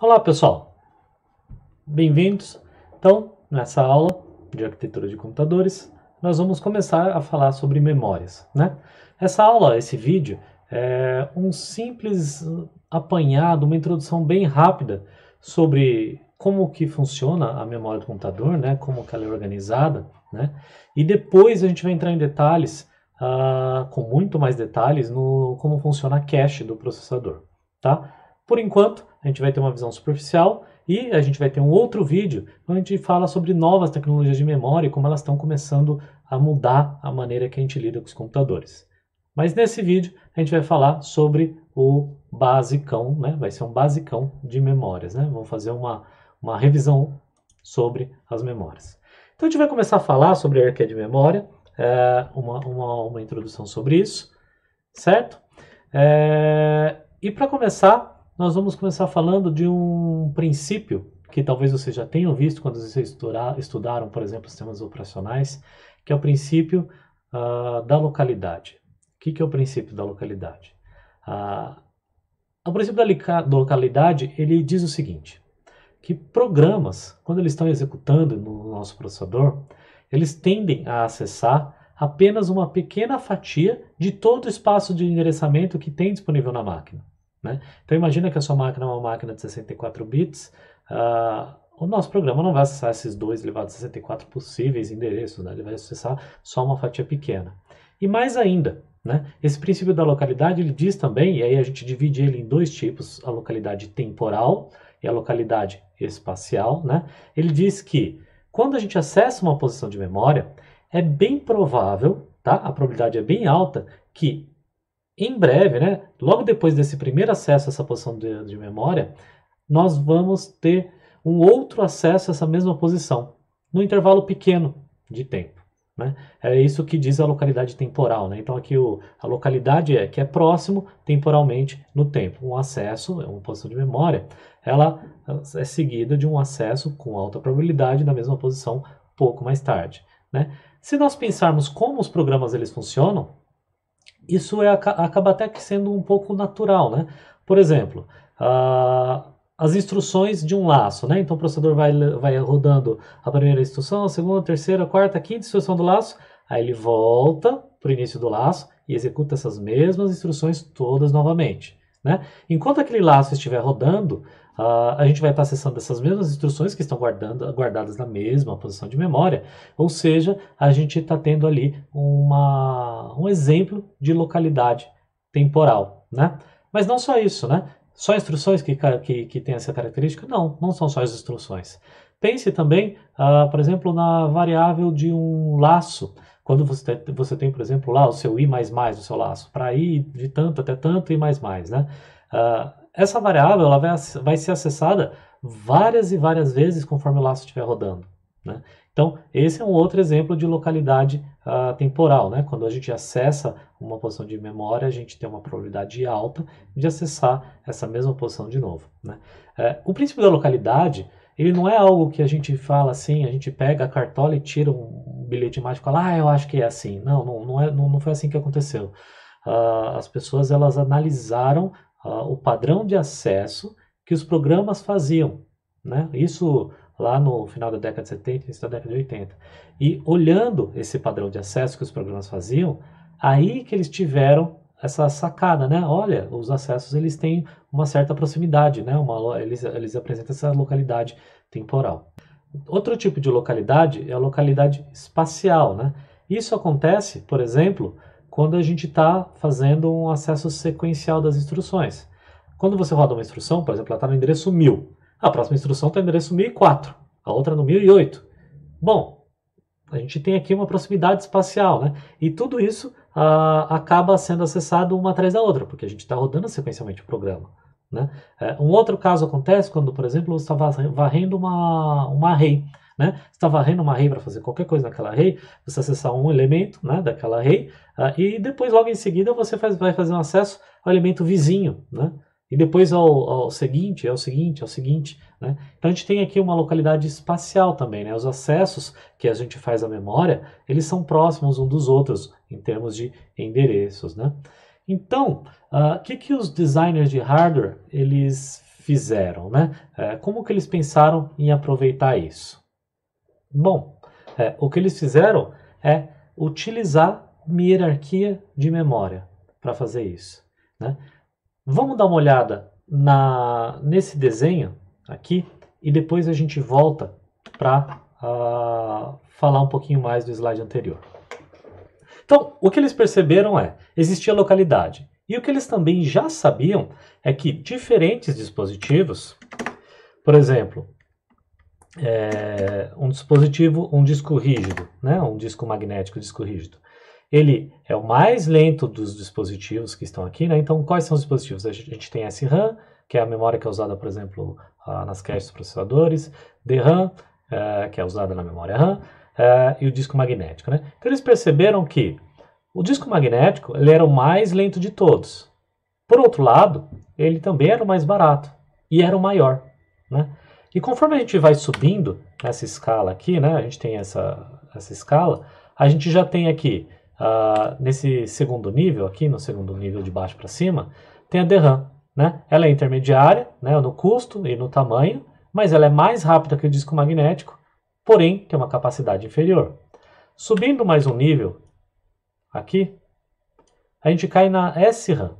Olá pessoal, bem-vindos. Então, nessa aula de arquitetura de computadores, nós vamos começar a falar sobre memórias, né? Essa aula, esse vídeo, é um simples apanhado, uma introdução bem rápida sobre como que funciona a memória do computador, né? Como que ela é organizada, né? E depois a gente vai entrar em detalhes, uh, com muito mais detalhes, no como funciona a cache do processador, tá? Por enquanto, a gente vai ter uma visão superficial e a gente vai ter um outro vídeo onde a gente fala sobre novas tecnologias de memória e como elas estão começando a mudar a maneira que a gente lida com os computadores. Mas nesse vídeo a gente vai falar sobre o basicão, né? Vai ser um basicão de memórias, né? Vamos fazer uma, uma revisão sobre as memórias. Então a gente vai começar a falar sobre a de memória, é, uma, uma, uma introdução sobre isso, certo? É, e para começar, nós vamos começar falando de um princípio que talvez vocês já tenham visto quando vocês estudaram, por exemplo, sistemas operacionais, que é o princípio uh, da localidade. O que, que, é o princípio da localidade? Uh, o princípio da, da localidade ele diz o seguinte: que programas, quando eles estão executando no nosso processador, eles tendem a acessar apenas uma pequena fatia de todo o espaço de endereçamento que tem disponível na máquina. Né? Então imagina que a sua máquina é uma máquina de 64 bits, uh, o nosso programa não vai acessar esses 2 elevado a 64 possíveis endereços, né? ele vai acessar só uma fatia pequena. E mais ainda, né? esse princípio da localidade ele diz também, e aí a gente divide ele em dois tipos, a localidade temporal e a localidade espacial, né? ele diz que quando a gente acessa uma posição de memória, é bem provável, tá? a probabilidade é bem alta, que em breve, né, logo depois desse primeiro acesso a essa posição de, de memória, nós vamos ter um outro acesso a essa mesma posição, no intervalo pequeno de tempo. Né? É isso que diz a localidade temporal. Né? Então, aqui o, a localidade é que é próximo temporalmente no tempo. Um acesso, uma posição de memória, ela é seguida de um acesso com alta probabilidade na mesma posição pouco mais tarde. Né? Se nós pensarmos como os programas eles funcionam, isso é, acaba até que sendo um pouco natural, né? Por exemplo, as instruções de um laço, né? Então o processador vai, vai rodando a primeira instrução, a segunda, a terceira, a quarta, a quinta instrução do laço, aí ele volta para o início do laço e executa essas mesmas instruções todas novamente, né? Enquanto aquele laço estiver rodando, Uh, a gente vai estar acessando essas mesmas instruções que estão guardando, guardadas na mesma posição de memória, ou seja, a gente está tendo ali uma, um exemplo de localidade temporal, né? Mas não só isso, né? Só instruções que, que, que têm essa característica? Não, não são só as instruções. Pense também, uh, por exemplo, na variável de um laço. Quando você tem, você tem, por exemplo, lá o seu i mais mais, o seu laço, para i de tanto até tanto e mais mais, né? Uh, essa variável ela vai, vai ser acessada várias e várias vezes conforme o laço estiver rodando. Né? Então, esse é um outro exemplo de localidade uh, temporal. Né? Quando a gente acessa uma posição de memória, a gente tem uma probabilidade alta de acessar essa mesma posição de novo. Né? É, o princípio da localidade ele não é algo que a gente fala assim, a gente pega a cartola e tira um bilhete mágico e fala, ah, eu acho que é assim. Não, não, não, é, não, não foi assim que aconteceu. Uh, as pessoas elas analisaram uh, o padrão de acesso que os programas faziam. Né? Isso lá no final da década de 70, início da década de 80. E olhando esse padrão de acesso que os programas faziam, aí que eles tiveram essa sacada, né? Olha, os acessos eles têm uma certa proximidade, né? Uma, eles, eles apresentam essa localidade temporal. Outro tipo de localidade é a localidade espacial, né? Isso acontece, por exemplo, quando a gente está fazendo um acesso sequencial das instruções. Quando você roda uma instrução, por exemplo, ela está no endereço 1000. A próxima instrução está no endereço 1004, a outra no 1008. Bom, a gente tem aqui uma proximidade espacial, né? E tudo isso ah, acaba sendo acessado uma atrás da outra, porque a gente está rodando sequencialmente o programa. Né? É, um outro caso acontece quando, por exemplo, você está varrendo uma, uma array. Né? Você está varrendo uma array para fazer qualquer coisa naquela array, você acessar um elemento né, daquela array ah, e depois, logo em seguida, você faz, vai fazer um acesso ao elemento vizinho. Né? E depois ao, ao seguinte, ao seguinte, ao seguinte. Né? Então a gente tem aqui uma localidade espacial também. Né? Os acessos que a gente faz à memória, eles são próximos uns dos outros em termos de endereços. Né? Então, o uh, ah, que, que os designers de hardware eles fizeram, né? É, como que eles pensaram em aproveitar isso? Bom, é, o que eles fizeram é utilizar uma hierarquia de memória para fazer isso, né? Vamos dar uma olhada na, nesse desenho aqui e depois a gente volta para ah, falar um pouquinho mais do slide anterior. Então, o que eles perceberam é, existia localidade. E o que eles também já sabiam é que diferentes dispositivos, por exemplo, é, um dispositivo, um disco rígido, né, um disco magnético, disco rígido, ele é o mais lento dos dispositivos que estão aqui, né? Então, quais são os dispositivos? A gente, tem SRAM, que é a memória que é usada, por exemplo, ah, nas caches dos processadores, DRAM, é, que é usada na memória RAM, uh, e o disco magnético. Né? Então eles perceberam que o disco magnético ele era o mais lento de todos. Por outro lado, ele também era o mais barato e era o maior. Né? E conforme a gente vai subindo nessa escala aqui, né, a gente tem essa, essa escala, a gente já tem aqui, uh, nesse segundo nível, aqui no segundo nível de baixo para cima, tem a DRAM. Né? Ela é intermediária né, no custo e no tamanho, mas ela é mais rápida que o disco magnético porém tem uma capacidade inferior. Subindo mais um nível, aqui, a gente cai na SRAM.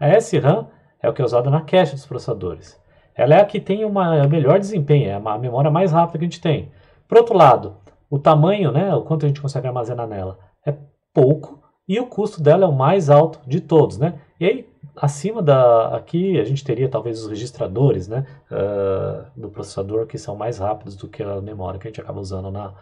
A SRAM é o que é usada na cache dos processadores. Ela é a que tem uma, o melhor desempenho, é a memória mais rápida que a gente tem. Por outro lado, o tamanho, né, o quanto a gente consegue armazenar nela, é pouco e o custo dela é o mais alto de todos, né? E aí, acima da aqui a gente teria talvez os registradores, né, uh, do processador que são mais rápidos do que a memória que a gente acaba usando na,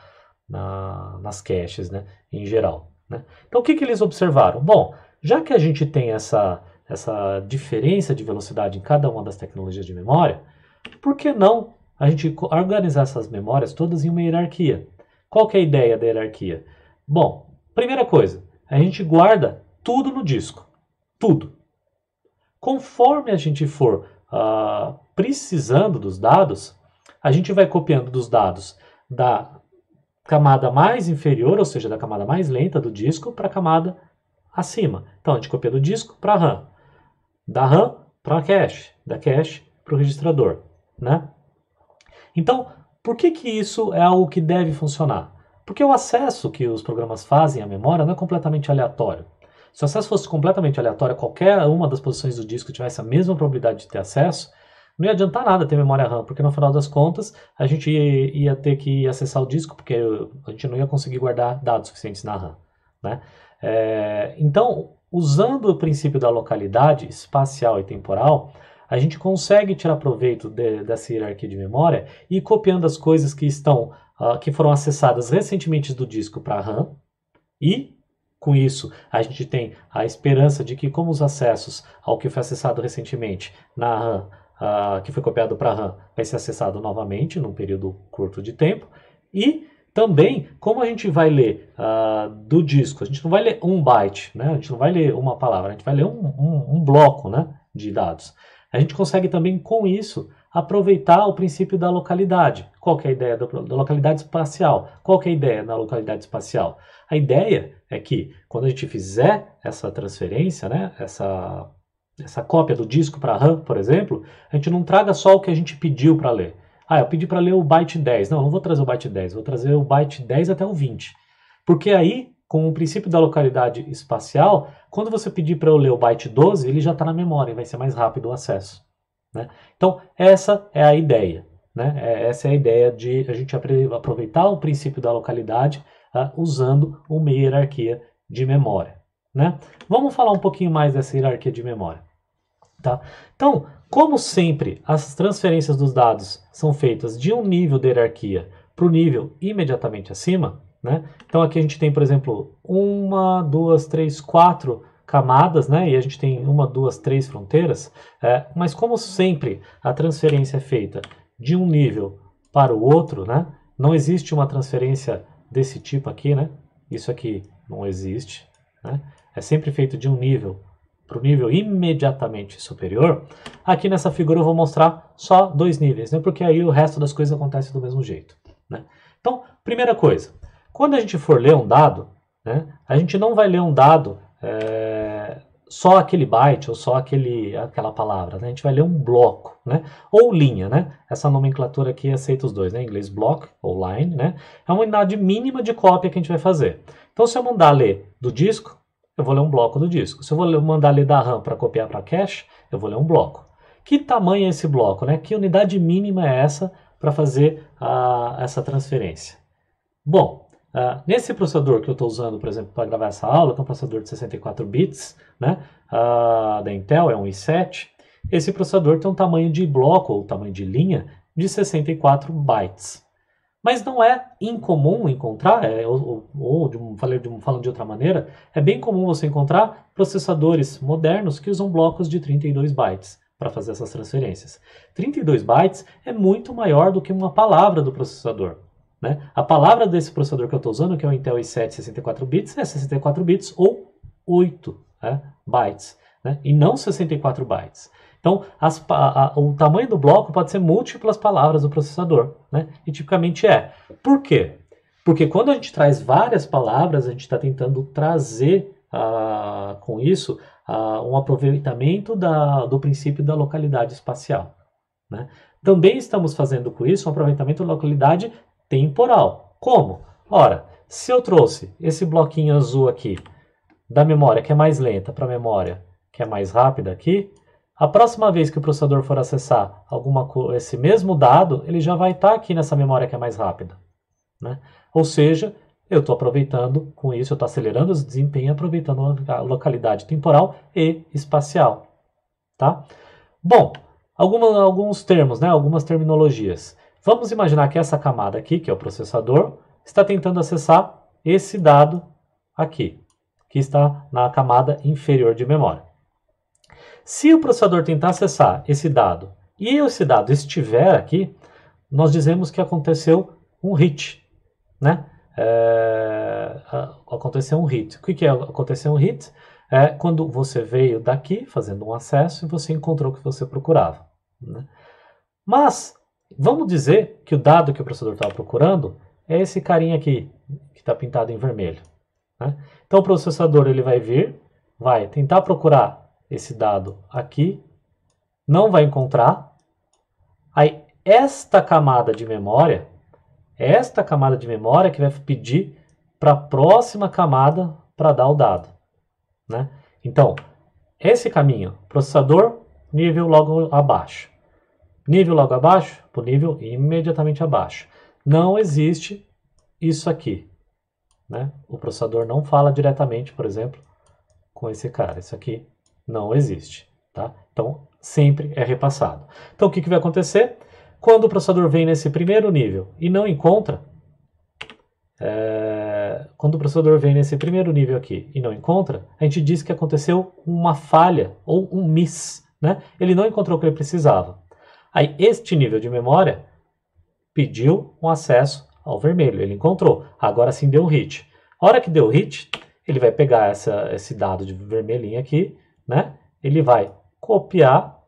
na nas caches, né, em geral. Né? Então o que, que eles observaram? Bom, já que a gente tem essa essa diferença de velocidade em cada uma das tecnologias de memória, por que não a gente organizar essas memórias todas em uma hierarquia? Qual que é a ideia da hierarquia? Bom, primeira coisa, a gente guarda tudo no disco. Tudo. Conforme a gente for uh, precisando dos dados, a gente vai copiando dos dados da camada mais inferior, ou seja, da camada mais lenta do disco, para a camada acima. Então a gente copia do disco para a RAM, da RAM para a cache, da cache para o registrador, né? Então, por que que isso é algo que deve funcionar? Porque o acesso que os programas fazem à memória não é completamente aleatório. Se o acesso fosse completamente aleatório, qualquer uma das posições do disco tivesse a mesma probabilidade de ter acesso, não ia adiantar nada ter memória RAM, porque no final das contas a gente ia, ia ter que acessar o disco, porque a gente não ia conseguir guardar dados suficientes na RAM. Né? É, então, usando o princípio da localidade espacial e temporal, a gente consegue tirar proveito de, dessa hierarquia de memória e copiando as coisas que estão uh, que foram acessadas recentemente do disco para a RAM e com isso, a gente tem a esperança de que, como os acessos ao que foi acessado recentemente na RAM, uh, que foi copiado para a RAM, vai ser acessado novamente num período curto de tempo, e também, como a gente vai ler uh, do disco, a gente não vai ler um byte, né? a gente não vai ler uma palavra, a gente vai ler um, um, um bloco né, de dados. A gente consegue também, com isso, aproveitar o princípio da localidade. Qual é a ideia da, localidade espacial? Qual é a ideia na localidade espacial? A ideia é que quando a gente fizer essa transferência, né, essa, essa cópia do disco para RAM, por exemplo, a gente não traga só o que a gente pediu para ler. Ah, eu pedi para ler o byte 10. Não, não vou trazer o byte 10, vou trazer o byte 10 até o 20. Porque aí, com o princípio da localidade espacial, quando você pedir para eu ler o byte 12, ele já está na memória, e vai ser mais rápido o acesso. Né? Então, essa é a ideia. Né? É, essa é a ideia de a gente aproveitar o princípio da localidade uh, usando uma hierarquia de memória. Né? Vamos falar um pouquinho mais dessa hierarquia de memória. Tá? Então, como sempre, as transferências dos dados são feitas de um nível de hierarquia para o nível imediatamente acima. Né? Então, aqui a gente tem, por exemplo, uma, duas, três, quatro camadas, né? E a gente tem uma, duas, três fronteiras. É, mas como sempre a transferência é feita de um nível para o outro, né? Não existe uma transferência desse tipo aqui, né? Isso aqui não existe, né? É sempre feito de um nível para o nível imediatamente superior. Aqui nessa figura eu vou mostrar só dois níveis, né? Porque aí o resto das coisas acontece do mesmo jeito, né? Então, primeira coisa, quando a gente for ler um dado, né? A gente não vai ler um dado é, só aquele byte ou só aquele, aquela palavra. Né? A gente vai ler um bloco, né? Ou linha, né? Essa nomenclatura aqui aceita os dois, né? Em inglês block ou line, né? É uma unidade mínima de cópia que a gente vai fazer. Então, se eu mandar ler do disco, eu vou ler um bloco do disco. Se eu vou mandar ler da RAM para copiar para cache, eu vou ler um bloco. Que tamanho é esse bloco, né? Que unidade mínima é essa para fazer a, essa transferência? Bom, Uh, nesse processador que eu estou usando, por exemplo, para gravar essa aula, que é um processador de 64 bits, né, uh, da Intel, é um i7, esse processador tem um tamanho de bloco, ou tamanho de linha, de 64 bytes. Mas não é incomum encontrar, é, ou, ou de, falei de, falando de outra maneira, é bem comum você encontrar processadores modernos que usam blocos de 32 bytes para fazer essas transferências. 32 bytes é muito maior do que uma palavra do processador. Né? A palavra desse processador que eu estou usando, que é o Intel i7 64 bits, é 64 bits ou 8 né? bytes, né? e não 64 bytes. Então, as, a, a, o tamanho do bloco pode ser múltiplas palavras do processador, né? e tipicamente é. Por quê? Porque quando a gente traz várias palavras, a gente está tentando trazer ah, com isso ah, um aproveitamento da, do princípio da localidade espacial. Né? Também estamos fazendo com isso um aproveitamento da localidade temporal. Como? Ora, se eu trouxe esse bloquinho azul aqui da memória que é mais lenta para a memória que é mais rápida aqui, a próxima vez que o processador for acessar alguma esse mesmo dado, ele já vai estar tá aqui nessa memória que é mais rápida. Né? Ou seja, eu estou aproveitando, com isso eu estou acelerando o desempenho, aproveitando a localidade temporal e espacial. Tá? Bom, alguma, alguns termos, né? algumas terminologias. Vamos imaginar que essa camada aqui, que é o processador, está tentando acessar esse dado aqui, que está na camada inferior de memória. Se o processador tentar acessar esse dado e esse dado estiver aqui, nós dizemos que aconteceu um hit, né? É, aconteceu um hit. O que é aconteceu um hit? É quando você veio daqui fazendo um acesso e você encontrou o que você procurava. Né? Mas Vamos dizer que o dado que o processador estava procurando é esse carinha aqui, que está pintado em vermelho. Né? Então o processador ele vai vir, vai tentar procurar esse dado aqui, não vai encontrar. Aí esta camada de memória, esta camada de memória que vai pedir para a próxima camada para dar o dado. Né? Então, esse caminho, processador, nível logo abaixo. Nível logo abaixo, para o nível imediatamente abaixo. Não existe isso aqui. Né? O processador não fala diretamente, por exemplo, com esse cara. Isso aqui não existe. Tá? Então, sempre é repassado. Então, o que, que vai acontecer? Quando o processador vem nesse primeiro nível e não encontra, é, quando o processador vem nesse primeiro nível aqui e não encontra, a gente diz que aconteceu uma falha ou um miss, né? Ele não encontrou o que ele precisava. Aí, este nível de memória pediu um acesso ao vermelho, ele encontrou. Agora sim deu um hit. A hora que deu hit, ele vai pegar essa, esse dado de vermelhinho aqui, né? Ele vai copiar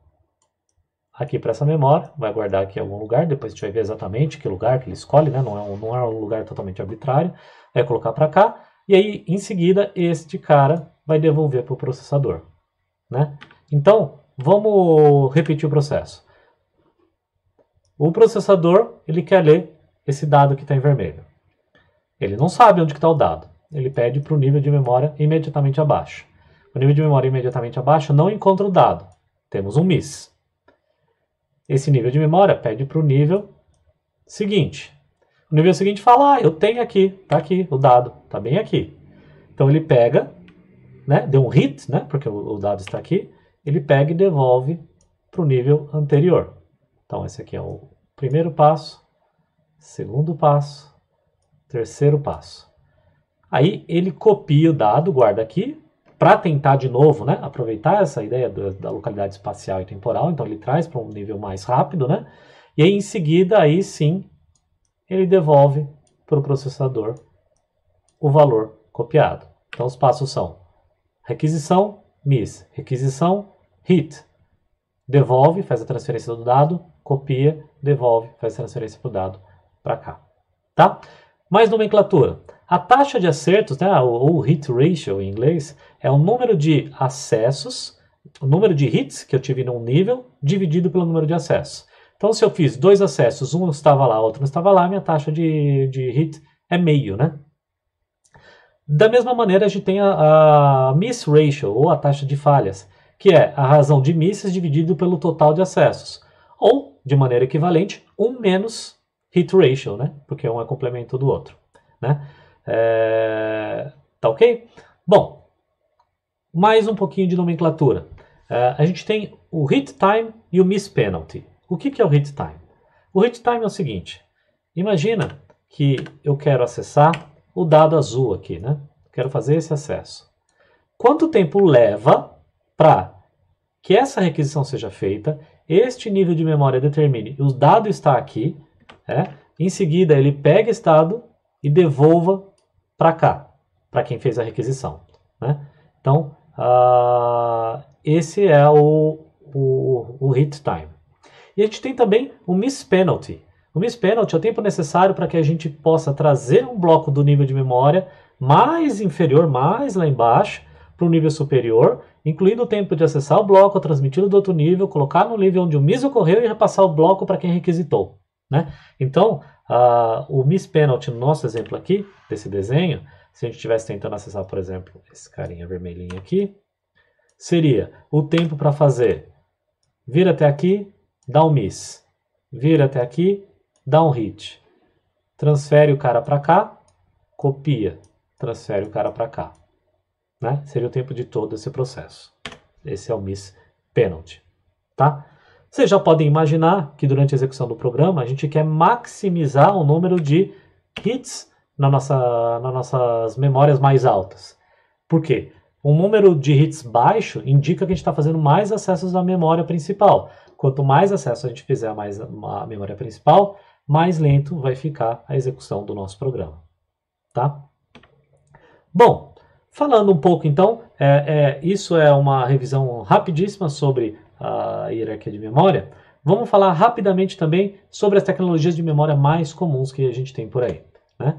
aqui para essa memória, vai guardar aqui em algum lugar, depois a gente vai ver exatamente que lugar que ele escolhe, né? Não é um, não é um lugar totalmente arbitrário. Vai colocar para cá, e aí, em seguida, este cara vai devolver para o processador, né? Então, vamos repetir o processo. O processador ele quer ler esse dado que está em vermelho. Ele não sabe onde está o dado. Ele pede para o nível de memória imediatamente abaixo. O nível de memória imediatamente abaixo não encontra o dado. Temos um miss. Esse nível de memória pede para o nível seguinte. O nível seguinte fala: ah, eu tenho aqui, está aqui o dado, está bem aqui. Então ele pega, né, deu um hit, né, porque o, o dado está aqui. Ele pega e devolve para o nível anterior. Então, esse aqui é o primeiro passo, segundo passo, terceiro passo. Aí ele copia o dado, guarda aqui, para tentar de novo, né, aproveitar essa ideia da, da localidade espacial e temporal, então ele traz para um nível mais rápido, né? E aí em seguida, aí sim, ele devolve para o processador o valor copiado. Então os passos são requisição, miss, requisição, hit, devolve, faz a transferência do dado, copia, devolve, faz transferência para o dado para cá. Tá? Mais nomenclatura. A taxa de acertos, né, ou hit ratio em inglês, é o número de acessos, o número de hits que eu tive num nível, dividido pelo número de acessos. Então, se eu fiz dois acessos, um estava lá, outro não estava lá, minha taxa de, de hit é meio, né? Da mesma maneira, a gente tem a, a miss ratio, ou a taxa de falhas, que é a razão de misses dividido pelo total de acessos. Ou de maneira equivalente, um menos hit ratio, né? Porque um é complemento do outro, né? É... Tá ok? Bom, mais um pouquinho de nomenclatura. É, a gente tem o hit time e o miss penalty. O que, que é o hit time? O hit time é o seguinte: imagina que eu quero acessar o dado azul aqui, né? Quero fazer esse acesso. Quanto tempo leva para que essa requisição seja feita este nível de memória determine o dado está aqui, é, em seguida ele pega estado e devolva para cá, para quem fez a requisição. Né? Então, uh, esse é o, o, o hit time. E a gente tem também o miss penalty. O miss penalty é o tempo necessário para que a gente possa trazer um bloco do nível de memória mais inferior, mais lá embaixo, para o nível superior, incluindo o tempo de acessar o bloco, transmitir do outro nível, colocar no nível onde o MIS ocorreu e repassar o bloco para quem requisitou. Né? Então, uh, o MIS penalty no nosso exemplo aqui, desse desenho, se a gente estivesse tentando acessar, por exemplo, esse carinha vermelhinho aqui, seria o tempo para fazer vir até aqui, dá um miss, vir até aqui, dá um hit, transfere o cara para cá, copia, transfere o cara para cá né? Seria o tempo de todo esse processo. Esse é o miss penalty, tá? Vocês já podem imaginar que durante a execução do programa a gente quer maximizar o número de hits na nossa, nas nossas memórias mais altas. Por quê? Um número de hits baixo indica que a gente está fazendo mais acessos à memória principal. Quanto mais acesso a gente fizer à memória principal, mais lento vai ficar a execução do nosso programa. Tá? Bom, Falando um pouco, então, é, é, isso é uma revisão rapidíssima sobre a hierarquia de memória. Vamos falar rapidamente também sobre as tecnologias de memória mais comuns que a gente tem por aí. Né?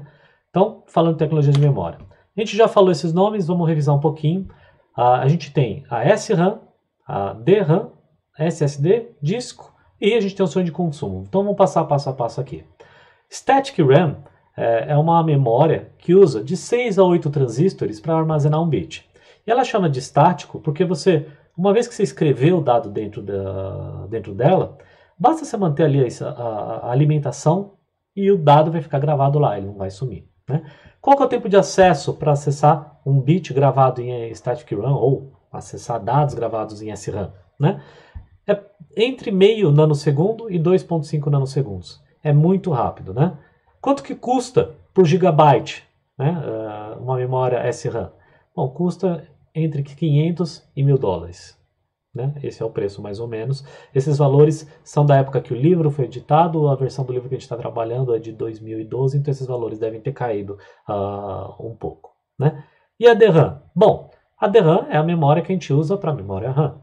Então, falando de tecnologias de memória. A gente já falou esses nomes, vamos revisar um pouquinho. a gente tem a SRAM, a DRAM, SSD, disco e a gente tem o sonho de consumo. Então, vamos passar passo a passo aqui. Static RAM é, é uma memória que usa de 6 a 8 transistores para armazenar um bit. E ela chama de estático porque você, uma vez que você escreveu o dado dentro, da, dentro dela, basta você manter ali a, a, a alimentação e o dado vai ficar gravado lá, ele não vai sumir. Né? Qual que é o tempo de acesso para acessar um bit gravado em Static RAM ou acessar dados gravados em SRAM? Né? É entre meio nanosegundo e 2.5 nanosegundos. É muito rápido, né? Quanto que custa por gigabyte né, ah, uma memória SRAM? Bom, custa entre 500 e 1.000 dólares. Né? Esse é o preço mais ou menos. Esses valores são da época que o livro foi editado, a versão do livro que a gente está trabalhando é de 2012, então esses valores devem ter caído uh, um pouco. Né? E a DRAM? Bom, a DRAM é a memória que a gente usa para memória RAM.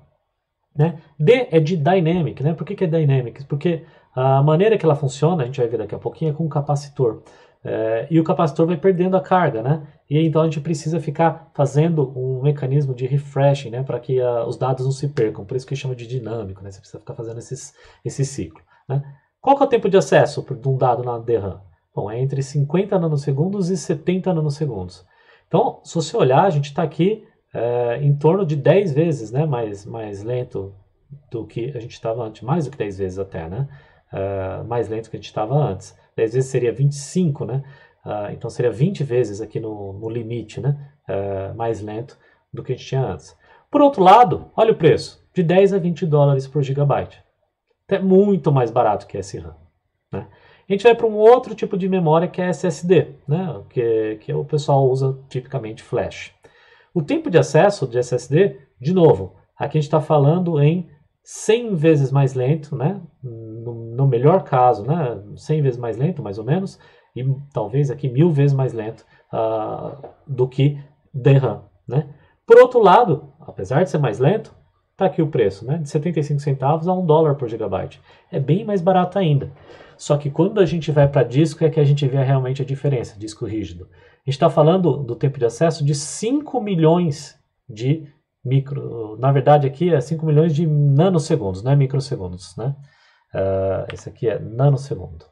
Né? D é de dynamic, né? Por que, que é dynamic? Porque a maneira que ela funciona, a gente vai ver daqui a pouquinho, é com um capacitor. É, e o capacitor vai perdendo a carga, né? E então a gente precisa ficar fazendo um mecanismo de refreshing, né? Para que a, ah, os dados não se percam. Por isso que chama de dinâmico, né? Você precisa ficar fazendo esses, esse ciclo, né? Qual que é o tempo de acesso de um dado na DRAM? Bom, é entre 50 nanosegundos e 70 nanosegundos. Então, se você olhar, a gente está aqui é, em torno de 10 vezes né, mais, mais lento do que a gente estava antes, mais do que 10 vezes até, né? uh, mais lento que a gente estava antes. 10 vezes seria 25, né? Uh, então seria 20 vezes aqui no, no limite, né? Uh, mais lento do que a gente tinha antes. Por outro lado, olha o preço, de 10 a 20 dólares por gigabyte. É muito mais barato que SRAM. Né? A gente vai para um outro tipo de memória que é SSD, né? que, que o pessoal usa tipicamente flash. O tempo de acesso de SSD, de novo, aqui a gente está falando em 100 vezes mais lento, né? no melhor caso, né, 100 vezes mais lento, mais ou menos, e talvez aqui mil vezes mais lento uh, do que DRAM, né? Por outro lado, apesar de ser mais lento, está aqui o preço, né? De 75 centavos a 1 dólar por gigabyte. É bem mais barato ainda. Só que quando a gente vai para disco é que a gente vê realmente a diferença, disco rígido. A gente está falando do tempo de acesso de 5 milhões de micro... Na verdade aqui é 5 milhões de nanosegundos, não é microsegundos, né? Uh, esse aqui é nanosegundo.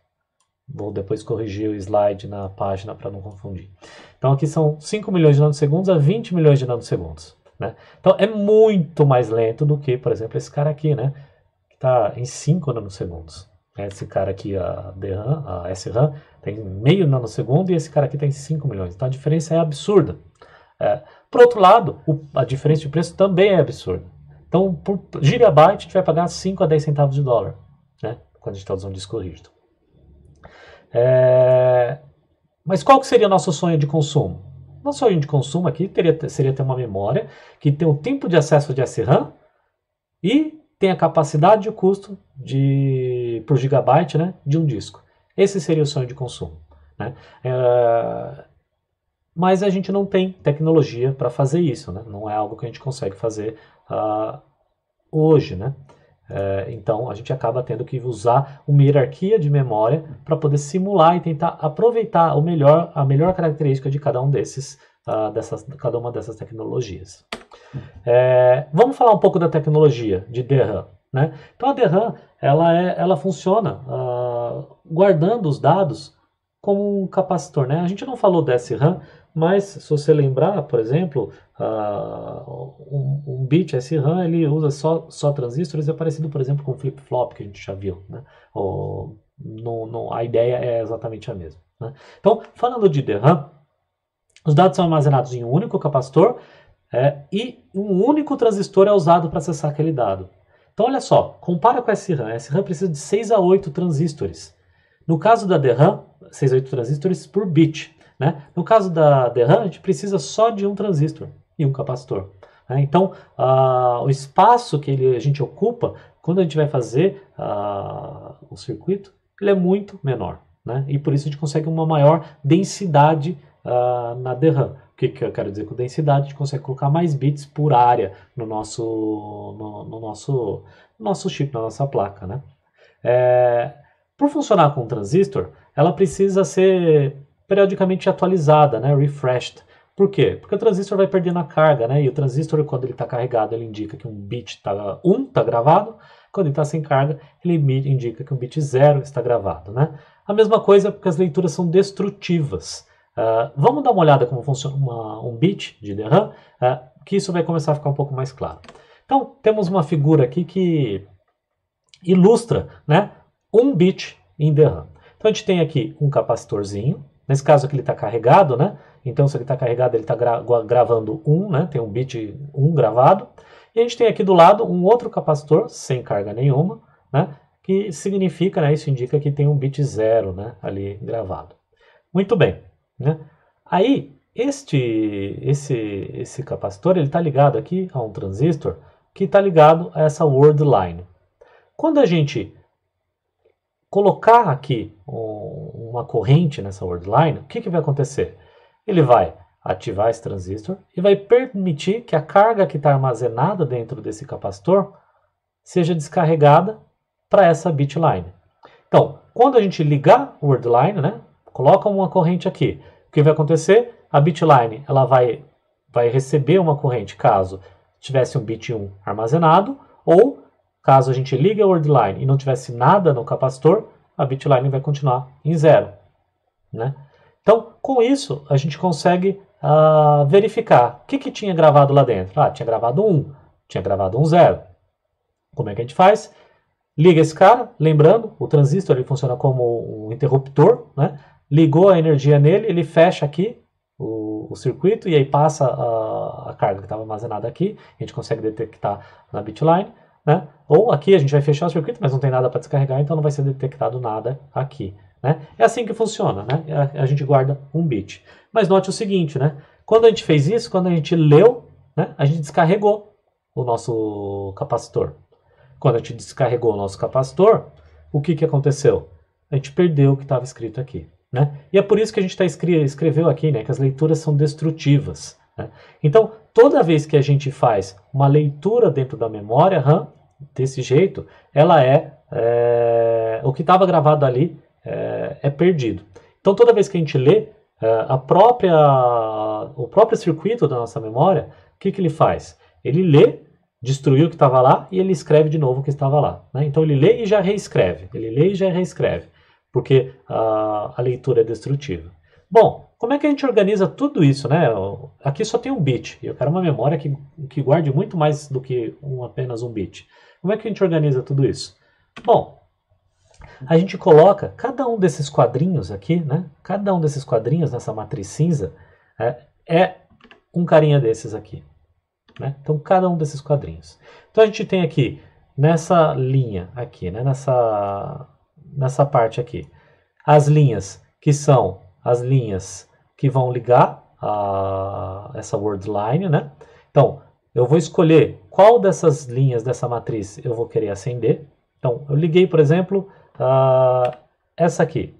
Vou depois corrigir o slide na página para não confundir. Então aqui são 5 milhões de nanosegundos a 20 milhões de nanosegundos. Né? Então é muito mais lento do que, por exemplo, esse cara aqui, né? que está em 5 nanosegundos. Né? Esse cara aqui, a DRAM, a SRAM, tem meio nanosegundo e esse cara aqui tem 5 milhões. Então a diferença é absurda. É. Por outro lado, o, a diferença de preço também é absurda. Então, por gigabyte, a gente vai pagar 5 a 10 centavos de dólar né? quando a gente está usando disco rígido. É... Mas qual que seria nosso sonho de consumo? Nosso sonho de consumo aqui teria, seria ter uma memória que tem o tempo de acesso de SRAM e tem a capacidade e o custo de, por gigabyte né, de um disco. Esse seria o sonho de consumo. Né? É... Mas a gente não tem tecnologia para fazer isso, né? não é algo que a gente consegue fazer uh, hoje. Né? É, então a gente acaba tendo que usar uma hierarquia de memória para poder simular e tentar aproveitar o melhor, a melhor característica de cada um desses, uh, dessas, cada uma dessas tecnologias. É, vamos falar um pouco da tecnologia de DRAM. Né? Então a DRAM ela, é, ela funciona uh, guardando os dados como um capacitor, né? A gente não falou da SRAM, mas se você lembrar, por exemplo, uh, um, um bit SRAM ele usa só, só transistores, é parecido, por exemplo, com flip-flop que a gente já viu, né? Ou, não, não, a ideia é exatamente a mesma. Né? Então, falando de DRAM, os dados são armazenados em um único capacitor é, e um único transistor é usado para acessar aquele dado. Então, olha só, compara com SRAM. SRAM precisa de 6 a 8 transistores no caso da DRAM, 68 transistores por bit. Né? No caso da DRAM, a gente precisa só de um transistor e um capacitor. Né? Então, uh, o espaço que ele, a gente ocupa quando a gente vai fazer uh, o circuito, ele é muito menor. Né? E por isso a gente consegue uma maior densidade uh, na DRAM. O que, que eu quero dizer com densidade? A gente consegue colocar mais bits por área no nosso, no, no nosso, nosso chip, na nossa placa, né? É, por funcionar com um transistor, ela precisa ser periodicamente atualizada, né, refreshed. Por quê? Porque o transistor vai perdendo a carga, né? E o transistor, quando ele está carregado, ele indica que um bit está 1 um, está gravado. Quando ele está sem carga, ele indica que um bit 0 está gravado, né? A mesma coisa é porque as leituras são destrutivas. Uh, vamos dar uma olhada como funciona uma, um bit de DRAM, uh, ah, que isso vai começar a ficar um pouco mais claro. Então, temos uma figura aqui que ilustra né, 1 bit em the RAM. Então a gente tem aqui um capacitorzinho, nesse caso aqui ele está carregado, né? Então se ele está carregado ele está gra gravando 1, né? Tem um bit 1 gravado. E a gente tem aqui do lado um outro capacitor sem carga nenhuma, né? Que significa, né? Isso indica que tem um bit 0, né? Ali gravado. Muito bem, né? Aí este esse esse capacitor ele está ligado aqui a um transistor que está ligado a essa word line. Quando a gente colocar aqui um, uma corrente nessa wordline, o que, que vai acontecer? Ele vai ativar esse transistor e vai permitir que a carga que está armazenada dentro desse capacitor seja descarregada para essa bitline. Então, quando a gente ligar o wordline, né, coloca uma corrente aqui, o que vai acontecer? A bitline ela vai, vai receber uma corrente caso tivesse um bit 1 armazenado ou Caso a gente ligue a WordLine e não tivesse nada no capacitor, a bitline vai continuar em zero. Né? Então, com isso, a gente consegue uh, verificar o que, que tinha gravado lá dentro. Ah, tinha gravado um, tinha gravado um zero. Como é que a gente faz? Liga esse cara, lembrando, o transistor ele funciona como um interruptor, né? ligou a energia nele, ele fecha aqui o, o circuito e aí passa a, a carga que estava armazenada aqui, a gente consegue detectar na bitline né? Ou aqui a gente vai fechar o circuito, mas não tem nada para descarregar, então não vai ser detectado nada aqui. Né? É assim que funciona, né? É, a gente guarda um bit. Mas note o seguinte, né? quando a gente fez isso, quando a gente leu, né? a gente descarregou o nosso capacitor. Quando a gente descarregou o nosso capacitor, o que, que aconteceu? A gente perdeu o que estava escrito aqui. Né? E é por isso que a gente tá escre escreveu aqui né, que as leituras são destrutivas. Né? Então, toda vez que a gente faz uma leitura dentro da memória RAM, desse jeito, ela é, é o que estava gravado ali é, é, perdido. Então toda vez que a gente lê é, a própria o próprio circuito da nossa memória, o que, que ele faz? Ele lê destruiu o que estava lá e ele escreve de novo o que estava lá. Né? Então ele lê e já reescreve, ele lê e já reescreve, porque a, a leitura é destrutiva. Bom, como é que a gente organiza tudo isso? Né? Aqui só tem um bit, eu quero uma memória que, que guarde muito mais do que um, apenas um bit. Como é que a gente organiza tudo isso? Bom, a gente coloca cada um desses quadrinhos aqui, né? Cada um desses quadrinhos nessa matriz cinza é, é um carinha desses aqui. Né? Então, cada um desses quadrinhos. Então, a gente tem aqui, nessa linha aqui, né? nessa, nessa parte aqui, as linhas que são as linhas que vão ligar a, essa word line, né? Então, eu vou escolher qual dessas linhas dessa matriz eu vou querer acender. Então, eu liguei, por exemplo, uh, essa aqui.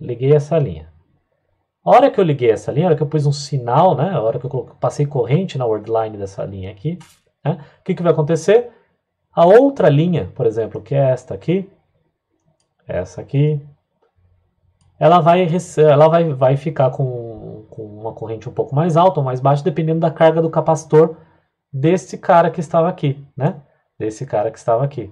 Liguei essa linha. A hora que eu liguei essa linha, a hora que eu pus um sinal, né, a hora que eu passei corrente na wordline dessa linha aqui, né, o que, que vai acontecer? A outra linha, por exemplo, que é esta aqui, essa aqui, ela vai, ela vai, vai ficar com, com uma corrente um pouco mais alta ou mais baixa, dependendo da carga do capacitor desse cara que estava aqui, né? Desse cara que estava aqui.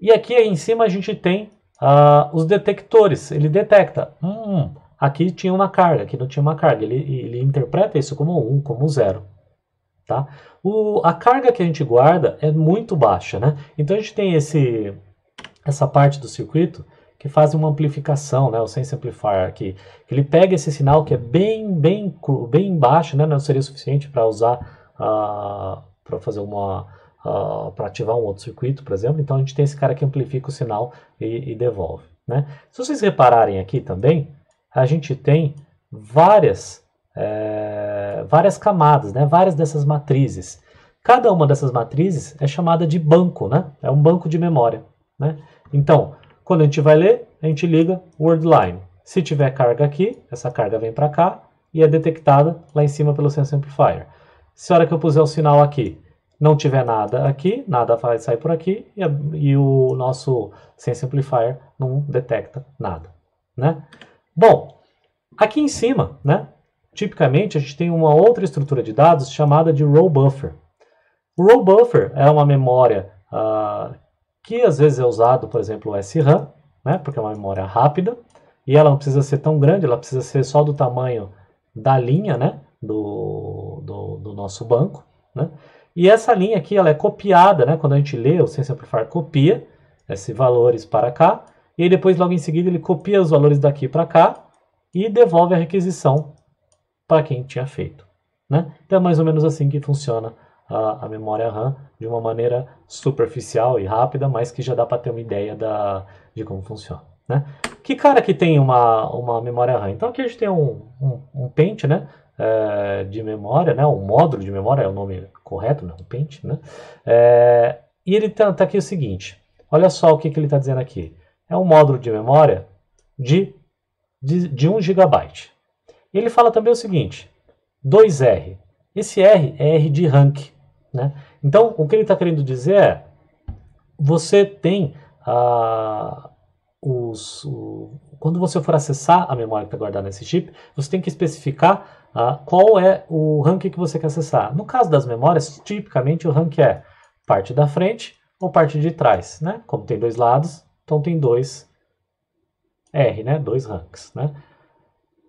E aqui em cima a gente tem uh, os detectores. Ele detecta, hum, aqui tinha uma carga, aqui não tinha uma carga. Ele, ele interpreta isso como 1, um, como 0. Tá? O, a carga que a gente guarda é muito baixa, né? Então a gente tem esse, essa parte do circuito que faz uma amplificação, né? O sense amplifier aqui. Ele pega esse sinal que é bem, bem, bem baixo, né? Não seria suficiente para usar uh, para fazer uma uh, para ativar um outro circuito, por exemplo. Então a gente tem esse cara que amplifica o sinal e, e devolve. Né? Se vocês repararem aqui também, a gente tem várias é, várias camadas, né? várias dessas matrizes. Cada uma dessas matrizes é chamada de banco, né? é um banco de memória. Né? Então, quando a gente vai ler, a gente liga wordline. Se tiver carga aqui, essa carga vem para cá e é detectada lá em cima pelo sense amplifier. Se a hora que eu puser o sinal aqui não tiver nada aqui, nada vai sair por aqui e, a, e o nosso Sense Amplifier não detecta nada, né? Bom, aqui em cima, né? Tipicamente a gente tem uma outra estrutura de dados chamada de row buffer. O row buffer é uma memória uh, que às vezes é usado, por exemplo, o SRAM, né? Porque é uma memória rápida e ela não precisa ser tão grande, ela precisa ser só do tamanho da linha, né? Do do, do nosso banco, né? E essa linha aqui, ela é copiada, né? Quando a gente lê o Sem Simplifar, copia esses valores para cá, e depois, logo em seguida, ele copia os valores daqui para cá e devolve a requisição para quem tinha feito, né? Então é mais ou menos assim que funciona a, a memória RAM, de uma maneira superficial e rápida, mas que já dá para ter uma ideia da, de como funciona, né? Que cara que tem uma, uma memória RAM? Então aqui a gente tem um, um, um pente, né? Eh, de memória, né? O módulo de memória é o nome correto, não, né? pente, né? É, e ele está tá aqui o seguinte, olha só o que, que ele está dizendo aqui. É um módulo de memória de, de, de 1 GB. ele fala também o seguinte, 2R. Esse R é R de rank, né? Então, o que ele está querendo dizer é, você tem... Uh, os, quando você for acessar a memória que está guardada nesse chip, você tem que especificar ah, qual é o rank que você quer acessar. No caso das memórias, tipicamente o rank é parte da frente ou parte de trás, né? Como tem dois lados, então tem dois R, né? Dois ranks, né?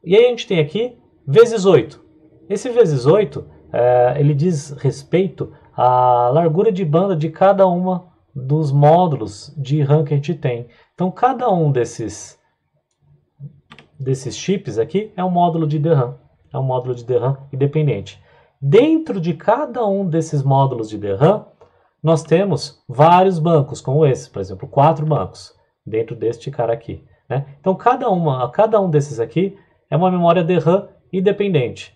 E aí a gente tem aqui vezes 8. Esse vezes 8, é, ele diz respeito à largura de banda de cada uma dos módulos de RAM que a gente tem. Então, cada um desses desses chips aqui é um módulo de DRAM, é um módulo de DRAM independente. Dentro de cada um desses módulos de DRAM, nós temos vários bancos, como esse, por exemplo, quatro bancos dentro deste cara aqui. Né? Então, cada, uma, cada um desses aqui é uma memória DRAM independente.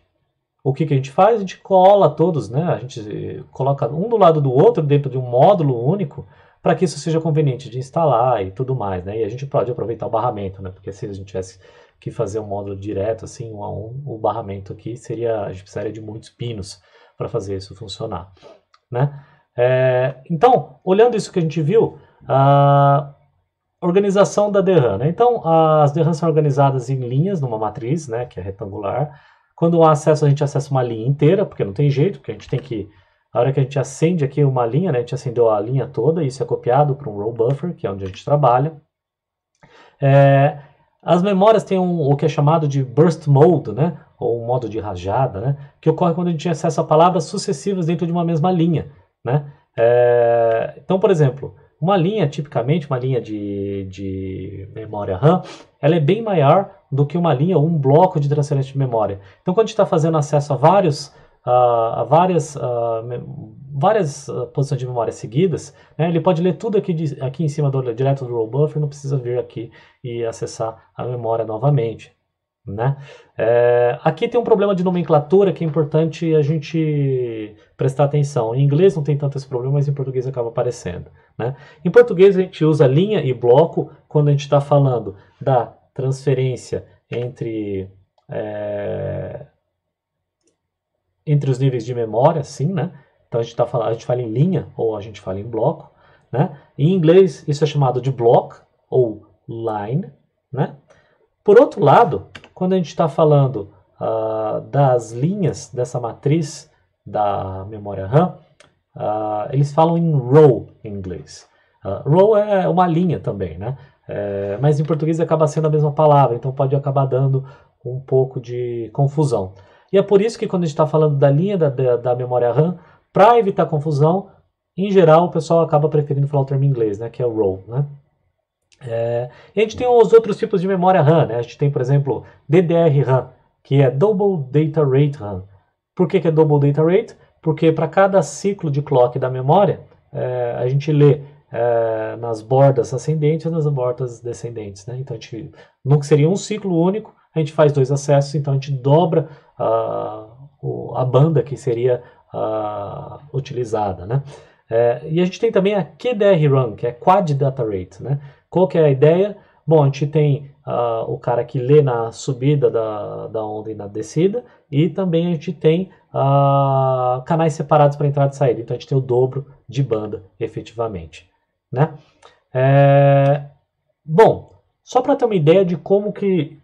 O que, que a gente faz? A gente cola todos, né? a gente eh, coloca um do lado do outro dentro de um módulo único para que isso seja conveniente de instalar e tudo mais, né? E a gente pode aproveitar o barramento, né? Porque se a gente tivesse que fazer um módulo direto, assim, um a um, o barramento aqui seria, a gente precisaria de muitos pinos para fazer isso funcionar, né? É, então, olhando isso que a gente viu, a organização da derran, né? Então, as derrans são organizadas em linhas numa matriz, né, que é retangular. Quando há acesso, a gente acessa uma linha inteira, porque não tem jeito, porque a gente tem que a hora que a gente acende aqui uma linha, né, a gente acendeu a linha toda, isso é copiado para um row buffer, que é onde a gente trabalha. É, as memórias têm um, o que é chamado de burst mode, né? ou modo de rajada, né? que ocorre quando a gente acessa palavras sucessivas dentro de uma mesma linha. Né? É... Então, por exemplo, uma linha, tipicamente uma linha de, de memória RAM, ela é bem maior do que uma linha ou um bloco de transferência de memória. Então, quando a gente está fazendo acesso a vários, a, a várias a, várias uh, posições de memória seguidas, né, ele pode ler tudo aqui, de, aqui em cima do, direto do roll buffer, não precisa vir aqui e acessar a memória novamente. Né? É, aqui tem um problema de nomenclatura que é importante a gente prestar atenção. Em inglês não tem tanto esse problema, mas em português acaba aparecendo. Né? Em português a gente usa linha e bloco quando a gente está falando da transferência entre é, entre os níveis de memória, sim, né? Então a gente, tá falando, a gente fala em linha ou a gente fala em bloco. Né? Em inglês isso é chamado de block ou line. Né? Por outro lado, quando a gente está falando uh, das linhas dessa matriz da memória RAM, uh, eles falam em row em inglês. Uh, row é uma linha também, né? É, mas em português acaba sendo a mesma palavra, então pode acabar dando um pouco de confusão. E é por isso que quando a gente está falando da linha da, da, da memória RAM, para evitar confusão, em geral o pessoal acaba preferindo falar o termo em inglês, né, que é o ROM, né? É, e a gente tem os outros tipos de memória RAM, né? A gente tem, por exemplo, DDR-RAM, que é Double Data Rate RAM. Por que, que é Double Data Rate? Porque para cada ciclo de clock da memória, é, a gente lê é, nas bordas ascendentes e nas bordas descendentes, né? Então, a gente, nunca seria um ciclo único, a gente faz dois acessos, então a gente dobra a, ah, a banda, que seria uh, utilizada, né? É, e a gente tem também a QDR Run, que é Quad Data Rate, né? Qual que é a ideia? Bom, a gente tem uh, o cara que lê na subida da, da onda e na descida, e também a gente tem uh, canais separados para entrada e saída. Então a gente tem o dobro de banda, efetivamente, né? É, bom, só para ter uma ideia de como que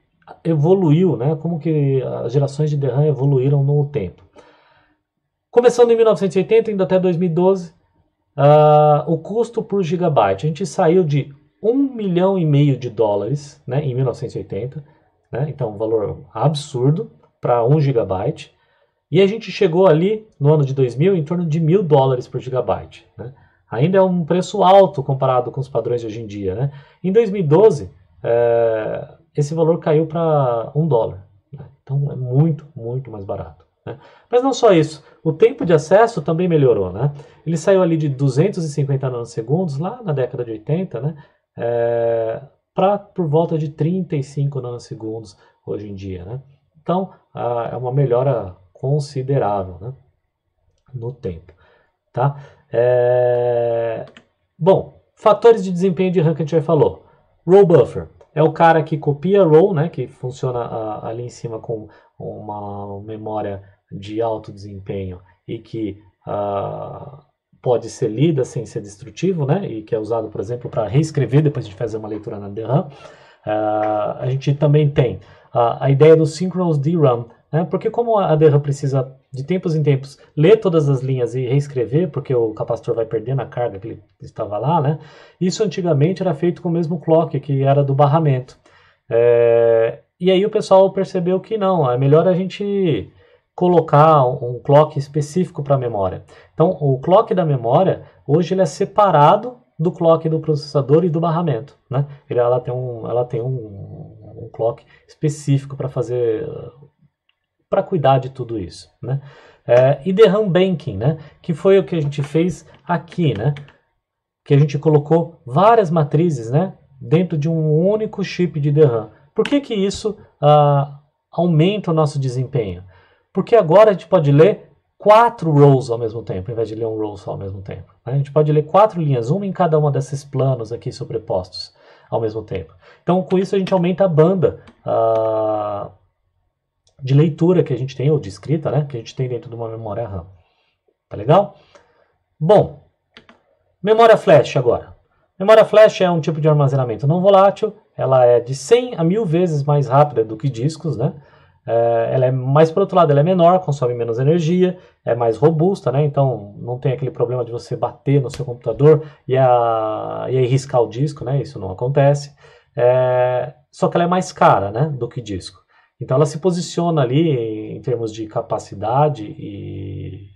evoluiu, né? Como que as gerações de DRAM evoluíram no tempo. Começando em 1980, indo até 2012, uh, ah, o custo por gigabyte. A gente saiu de 1 milhão e meio de dólares né, em 1980, né, então um valor absurdo para 1 gigabyte. E a gente chegou ali, no ano de 2000, em torno de mil dólares por gigabyte. Né? Ainda é um preço alto comparado com os padrões de hoje em dia. Né? Em 2012, é, eh, esse valor caiu para um dólar. Né? Então é muito, muito mais barato. Né? Mas não só isso, o tempo de acesso também melhorou. Né? Ele saiu ali de 250 nanosegundos, lá na década de 80, né? É, para por volta de 35 nanosegundos hoje em dia. Né? Então, a, é uma melhora considerável né? no tempo. Tá? É, bom, fatores de desempenho de RAM que a gente já falou. Row buffer é o cara que copia row, né, que funciona a, ali em cima com uma memória de alto desempenho e que uh, pode ser lida sem ser destrutivo, né? E que é usado, por exemplo, para reescrever depois de fazer uma leitura na DRAM. Uh, ah, a gente também tem uh, a ideia do Synchronous DRAM, né? porque como a DRAM precisa de tempos em tempos ler todas as linhas e reescrever, porque o capacitor vai perder na carga que ele estava lá, né? Isso antigamente era feito com o mesmo clock que era do barramento. É... E aí o pessoal percebeu que não, é melhor a gente colocar um clock específico para a memória. Então, o clock da memória, hoje ele é separado do clock do processador e do barramento, né? Ele, ela tem um, ela tem um, um clock específico para fazer, para cuidar de tudo isso, né? É, e derram banking, né? Que foi o que a gente fez aqui, né? Que a gente colocou várias matrizes, né? Dentro de um único chip de DRAM. Por que que isso ah, aumenta o nosso desempenho? porque agora a gente pode ler quatro rows ao mesmo tempo, ao invés de ler um row só ao mesmo tempo. A gente pode ler quatro linhas, uma em cada um desses planos aqui sobrepostos ao mesmo tempo. Então, com isso, a gente aumenta a banda uh, de leitura que a gente tem, ou de escrita, né, que a gente tem dentro de uma memória RAM. Tá legal? Bom, memória flash agora. Memória flash é um tipo de armazenamento não volátil, ela é de 100 a 1000 vezes mais rápida do que discos, né? É, ela é mais por outro lado, ela é menor, consome menos energia, é mais robusta, né? Então não tem aquele problema de você bater no seu computador e, a, e aí riscar o disco, né? Isso não acontece. É, só que ela é mais cara, né? Do que disco. Então ela se posiciona ali em termos de capacidade e,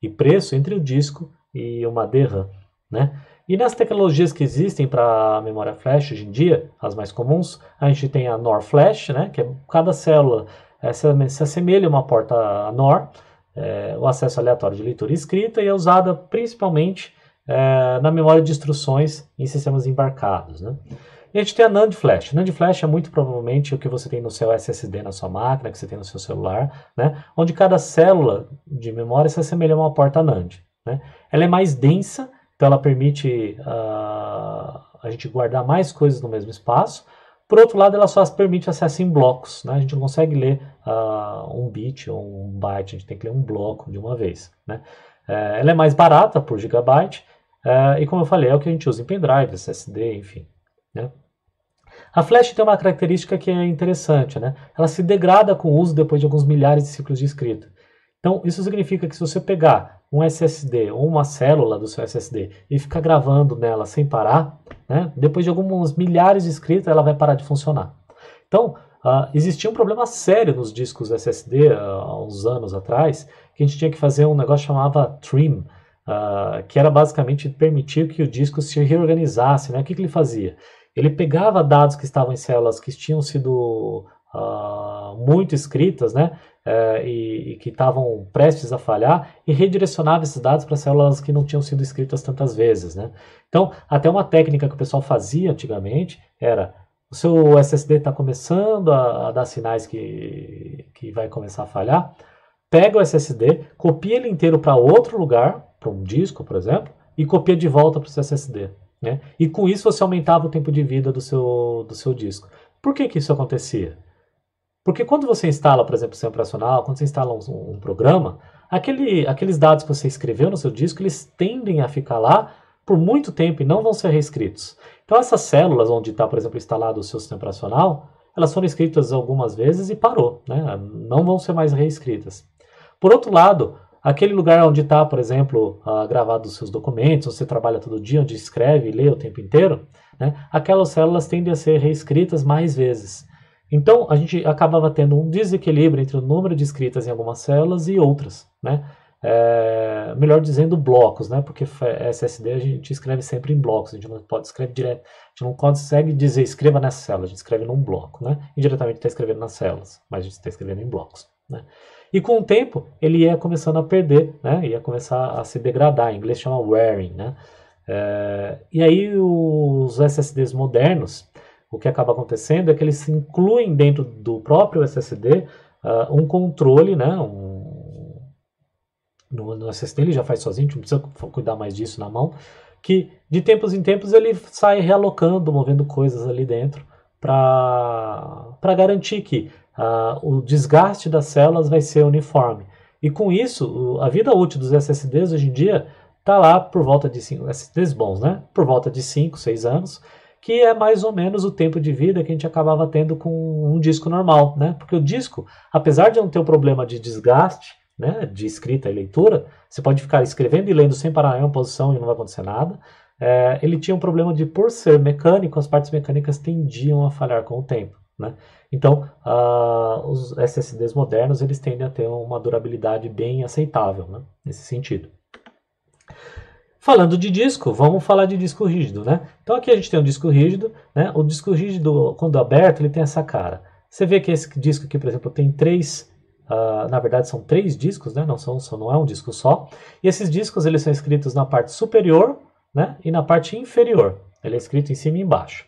e preço entre o disco e uma DRAM, né? E nas tecnologias que existem para memória flash hoje em dia, as mais comuns, a gente tem a NOR flash, né? Que é cada célula essa se assemelha a uma porta NOR, é, o acesso aleatório de leitura e escrita, e é usada principalmente é, na memória de instruções em sistemas embarcados. Né? E a gente tem a NAND flash. NAND flash é muito provavelmente o que você tem no seu SSD na sua máquina, que você tem no seu celular, né? onde cada célula de memória se assemelha a uma porta NAND. Né? Ela é mais densa, então ela permite uh, a gente guardar mais coisas no mesmo espaço, por outro lado, ela só permite acesso em blocos. Né? A gente não consegue ler uh, um bit ou um byte, a gente tem que ler um bloco de uma vez. Né? Eh, ela é mais barata por gigabyte eh, e, como eu falei, é o que a gente usa em pendrive, SSD, enfim. Né? A flash tem uma característica que é interessante, né? Ela se degrada com o uso depois de alguns milhares de ciclos de escrita. Então, isso significa que se você pegar um SSD ou uma célula do seu SSD e ficar gravando nela sem parar, né, depois de algumas milhares de escritas, ela vai parar de funcionar. Então, uh, existia um problema sério nos discos SSD uh, ah, há uns anos atrás, que a gente tinha que fazer um negócio chamado chamava trim, uh, que era basicamente permitir que o disco se reorganizasse. Né? O que, que ele fazia? Ele pegava dados que estavam em células que tinham sido uh, muito escritas, né? Uh, e, e, que estavam prestes a falhar e redirecionava esses dados para células que não tinham sido escritas tantas vezes, né? Então, até uma técnica que o pessoal fazia antigamente era o seu SSD está começando a, a, dar sinais que, que vai começar a falhar, pega o SSD, copia ele inteiro para outro lugar, para um disco, por exemplo, e copia de volta para o seu SSD. Né? E com isso você aumentava o tempo de vida do seu, do seu disco. Por que, que isso acontecia? Porque quando você instala, por exemplo, o sistema operacional, quando você instala um, um programa, aquele, aqueles dados que você escreveu no seu disco, eles tendem a ficar lá por muito tempo e não vão ser reescritos. Então essas células onde está, por exemplo, instalado o seu sistema operacional, elas foram escritas algumas vezes e parou, né? não vão ser mais reescritas. Por outro lado, aquele lugar onde está, por exemplo, ah, gravado os seus documentos, onde você trabalha todo dia, onde escreve e lê o tempo inteiro, né? aquelas células tendem a ser reescritas mais vezes. Então, a gente acabava tendo um desequilíbrio entre o número de escritas em algumas células e outras, né? É, melhor dizendo, blocos, né? Porque SSD a gente escreve sempre em blocos, a gente não pode escrever direto, a gente não consegue dizer escreva nessa célula, a gente escreve num bloco, né? Indiretamente está escrevendo nas células, mas a gente está escrevendo em blocos, né? E com o tempo ele ia começando a perder, né? Ia começar a se degradar, em inglês chama wearing, né? É, e aí os SSDs modernos, o que acaba acontecendo é que eles incluem dentro do próprio SSD uh, ah, um controle, né? Um... No, no, SSD ele já faz sozinho, não precisa cuidar mais disso na mão, que de tempos em tempos ele sai realocando, movendo coisas ali dentro para garantir que uh, o desgaste das células vai ser uniforme. E com isso, a vida útil dos SSDs hoje em dia está lá por volta de 5, SSDs bons, né? Por volta de 5, 6 anos que é mais ou menos o tempo de vida que a gente acabava tendo com um disco normal, né? Porque o disco, apesar de não ter o um problema de desgaste, né, de escrita e leitura, você pode ficar escrevendo e lendo sem parar em é uma posição e não vai acontecer nada. É, ele tinha um problema de, por ser mecânico, as partes mecânicas tendiam a falhar com o tempo. Né? Então, uh, os SSDs modernos eles tendem a ter uma durabilidade bem aceitável né? nesse sentido. Falando de disco, vamos falar de disco rígido, né? Então aqui a gente tem um disco rígido, né? O disco rígido, quando aberto, ele tem essa cara. Você vê que esse disco aqui, por exemplo, tem três, uh, na verdade são três discos, né? Não, são, não é um disco só. E esses discos, eles são escritos na parte superior, né? E na parte inferior. Ele é escrito em cima e embaixo.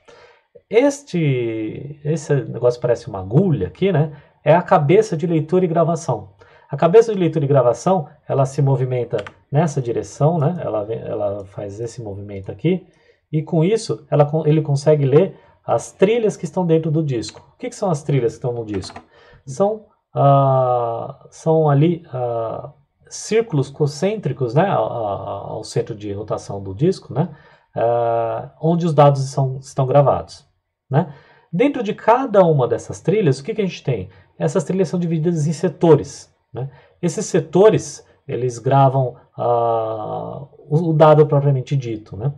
Este, esse negócio parece uma agulha aqui, né? É a cabeça de leitura e gravação. A cabeça de leitura e gravação, ela se movimenta nessa direção, né? Ela, ela faz esse movimento aqui. E com isso, ela, ele consegue ler as trilhas que estão dentro do disco. O que, que são as trilhas que estão no disco? São, ah, são ali ah, círculos concêntricos né, ao, ao, centro de rotação do disco, né, ah, onde os dados são, estão gravados. Né? Dentro de cada uma dessas trilhas, o que, que a gente tem? Essas trilhas são divididas em setores. Né? Esses setores, eles gravam ah, o dado propriamente dito, né?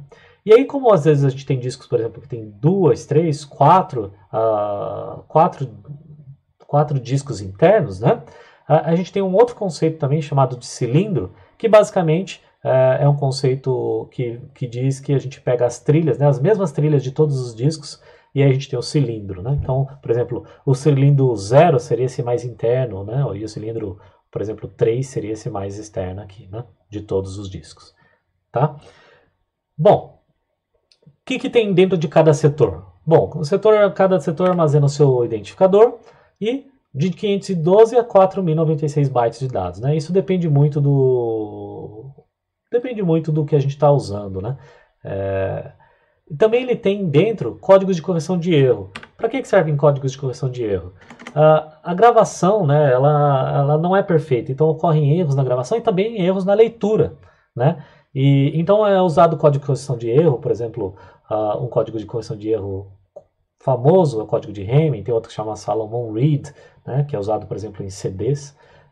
E aí, como às vezes a gente tem discos, por exemplo, que tem duas, três, quatro, ah, quatro, quatro discos internos, né? a gente tem um outro conceito também chamado de cilindro, que basicamente eh, é um conceito que, que diz que a gente pega as trilhas, né, as mesmas trilhas de todos os discos, e aí a gente tem o cilindro, né? Então, por exemplo, o cilindro 0 seria esse mais interno, né? E o cilindro, por exemplo, 3 seria esse mais externo aqui, né? De todos os discos, tá? Bom, o que, que tem dentro de cada setor? Bom, o setor, cada setor armazena o seu identificador e de 512 a 4.096 bytes de dados, né? Isso depende muito do depende muito do que a gente está usando, né? É... Também ele tem dentro códigos de correção de erro. Para que, que servem códigos de correção de erro? Uh, a gravação né, ela, ela não é perfeita, então ocorrem erros na gravação e também erros na leitura. Né? E, então é usado o código de correção de erro, por exemplo, uh, um código de correção de erro famoso é o código de Hamming, tem outro que chama Salomon Read, né, que é usado, por exemplo, em CDs,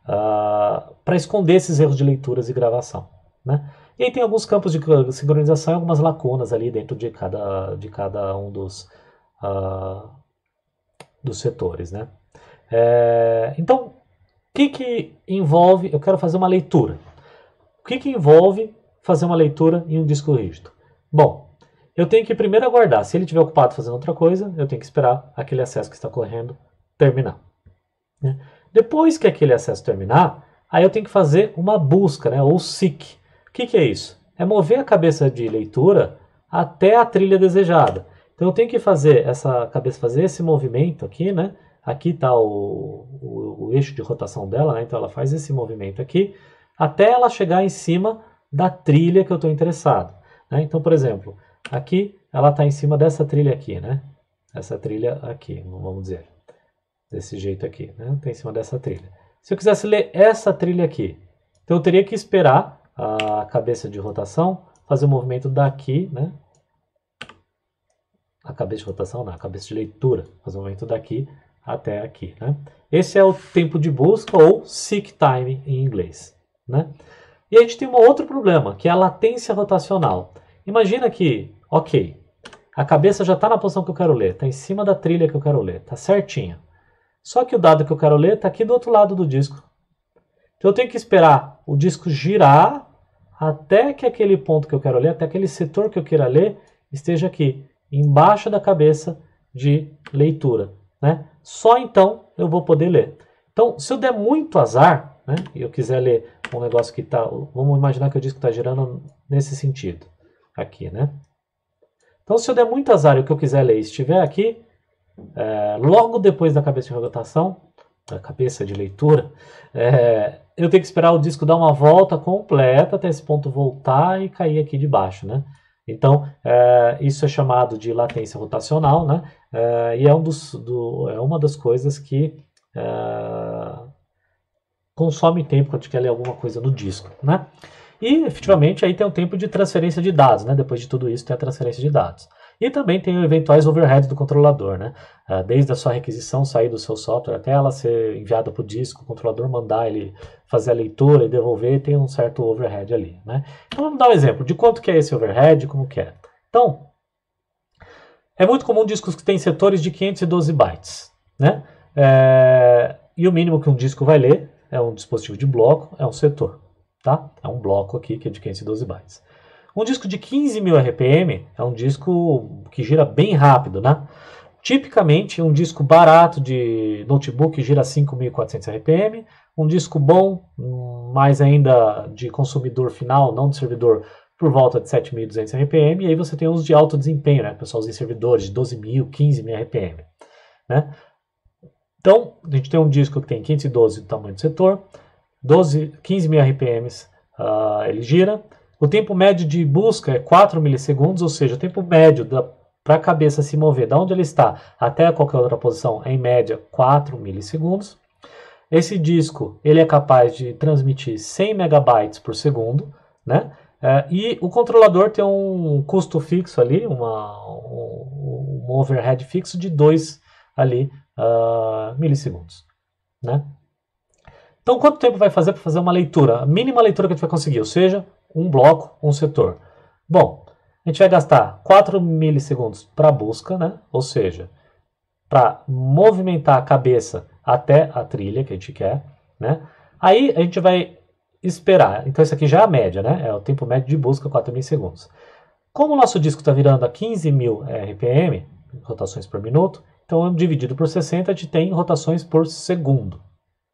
uh, ah, para esconder esses erros de leituras e gravação. Né? E aí tem alguns campos de sincronização e algumas lacunas ali dentro de cada, de cada um dos, uh, dos setores, né? É, então, o que, que envolve... Eu quero fazer uma leitura. O que, que envolve fazer uma leitura em um disco rígido? Bom, eu tenho que primeiro aguardar. Se ele estiver ocupado fazendo outra coisa, eu tenho que esperar aquele acesso que está correndo terminar. Né? Depois que aquele acesso terminar, aí eu tenho que fazer uma busca, né, ou seek, o que, que é isso? É mover a cabeça de leitura até a trilha desejada. Então eu tenho que fazer essa cabeça, fazer esse movimento aqui, né? Aqui está o, o, o, eixo de rotação dela, né? Então ela faz esse movimento aqui até ela chegar em cima da trilha que eu estou interessado. Né? Então, por exemplo, aqui ela está em cima dessa trilha aqui, né? Essa trilha aqui, vamos dizer. Desse jeito aqui, né? Está em cima dessa trilha. Se eu quisesse ler essa trilha aqui, então eu teria que esperar a cabeça de rotação, fazer o um movimento daqui, né? A cabeça de rotação, não, a cabeça de leitura, fazer o um movimento daqui até aqui, né? Esse é o tempo de busca ou seek time em inglês, né? E a gente tem um outro problema, que é a latência rotacional. Imagina que, ok, a cabeça já está na posição que eu quero ler, está em cima da trilha que eu quero ler, está certinha. Só que o dado que eu quero ler está aqui do outro lado do disco. Então eu tenho que esperar o disco girar até que aquele ponto que eu quero ler, até aquele setor que eu queira ler, esteja aqui embaixo da cabeça de leitura, né? Só então eu vou poder ler. Então, se eu der muito azar, né, e eu quiser ler um negócio que está, vamos imaginar que o disco está girando nesse sentido, aqui, né? Então, se eu der muito azar e o que eu quiser ler estiver aqui, é, logo depois da cabeça de rotação, da cabeça de leitura, é, eu tenho que esperar o disco dar uma volta completa até esse ponto voltar e cair aqui de baixo, né? Então, é, isso é chamado de latência rotacional, né? É, e é, um dos, do, é uma das coisas que é, consome tempo quando a gente quer ler alguma coisa no disco, né? E, efetivamente, aí tem o um tempo de transferência de dados, né? Depois de tudo isso, tem a transferência de dados. E também tem eventuais overheads do controlador, né? Ah, desde a sua requisição sair do seu software até ela ser enviada para o disco, o controlador mandar ele fazer a leitura e devolver, tem um certo overhead ali, né? Então vamos dar um exemplo de quanto que é esse overhead, como que é. Então, é muito comum discos que têm setores de 512 bytes, né? É, e o mínimo que um disco vai ler é um dispositivo de bloco, é um setor, tá? É um bloco aqui que é de 512 bytes. Um disco de 15 mil RPM é um disco que gira bem rápido, né? Tipicamente, um disco barato de notebook gira 5.400 RPM, um disco bom, mais ainda de consumidor final, não de servidor, por volta de 7.200 RPM, e aí você tem os de alto desempenho, né? pessoal usa em servidores de 12.000, 15.000 RPM, né? Então, a gente tem um disco que tem 512 do tamanho do setor, 12, 15.000 rpm uh, ele gira, o tempo médio de busca é 4 milissegundos, ou seja, o tempo médio para a cabeça se mover da onde ela está até qualquer outra posição é, em média, 4 milissegundos. Esse disco ele é capaz de transmitir 100 megabytes por segundo, né? É, e o controlador tem um custo fixo ali, uma, um, um overhead fixo de 2 ali, uh, milissegundos. Né? Então, quanto tempo vai fazer para fazer uma leitura? A mínima leitura que a gente vai conseguir, ou seja, um bloco, um setor. Bom, a gente vai gastar 4 milissegundos para busca, né? ou seja, para movimentar a cabeça até a trilha que a gente quer. Né? Aí a gente vai esperar. Então isso aqui já é a média, né? é o tempo médio de busca, 4 milissegundos. Como o nosso disco está virando a 15 mil RPM, rotações por minuto, então dividido por 60, a gente tem rotações por segundo.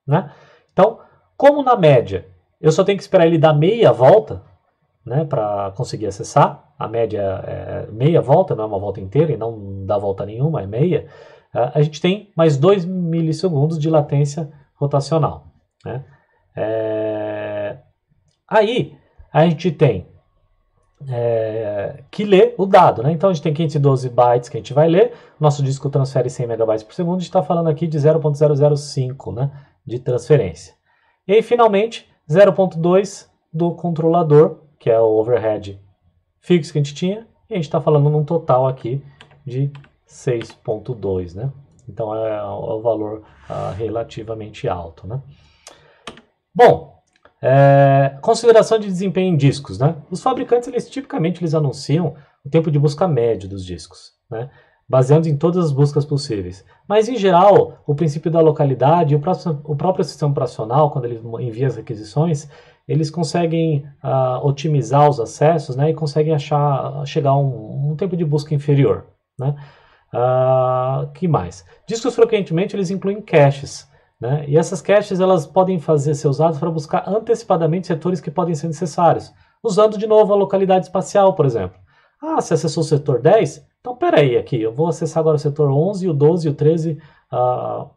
Né? Então, como na média eu só tenho que esperar ele dar meia volta, né, para conseguir acessar. A média é meia volta, não é uma volta inteira e não dá volta nenhuma, é meia. É, a gente tem mais 2 milissegundos de latência rotacional. Né? É... Aí a gente tem é, que ler o dado, né? Então a gente tem 512 bytes que a gente vai ler, nosso disco transfere 100 megabytes por segundo, a gente está falando aqui de 0.005, né? De transferência. E aí, finalmente, 0.2 do controlador, que é o overhead fixo que a gente tinha, e a gente está falando num total aqui de 6.2, né? Então é, é o valor ah, relativamente alto, né? Bom, é, consideração de desempenho em discos, né? Os fabricantes, eles tipicamente, eles anunciam o tempo de busca médio dos discos, né? baseando em todas as buscas possíveis. Mas, em geral, o princípio da localidade e o, o, próprio sistema operacional, quando ele envia as requisições, eles conseguem uh, otimizar os acessos né, e conseguem achar, chegar a um, um tempo de busca inferior. Né? Uh, que mais? Discos, frequentemente, eles incluem caches. Né? E essas caches elas podem fazer ser usadas para buscar antecipadamente setores que podem ser necessários, usando de novo a localidade espacial, por exemplo. Ah, você acessou o setor 10? Então, peraí aqui, eu vou acessar agora o setor 11, o 12 e o 13 uh, ah,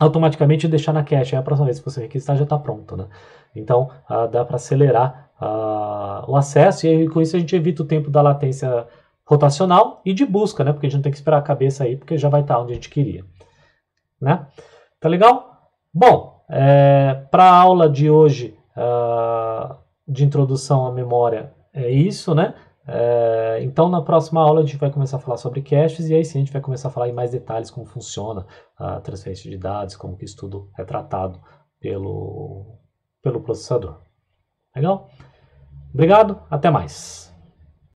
automaticamente e deixar na cache. Aí é a próxima vez que você requisitar já está pronto, né? Então, uh, dá para acelerar uh, o acesso e aí, com isso a gente evita o tempo da latência rotacional e de busca, né? Porque a gente não tem que esperar a cabeça aí, porque já vai estar tá onde a gente queria, né? Tá legal? Bom, é, para a aula de hoje uh, de introdução à memória é isso, né? É, então, na próxima aula, a gente vai começar a falar sobre caches e aí sim a gente vai começar a falar em mais detalhes como funciona a transferência de dados, como que isso tudo é tratado pelo, pelo processador. Legal? Obrigado, até mais!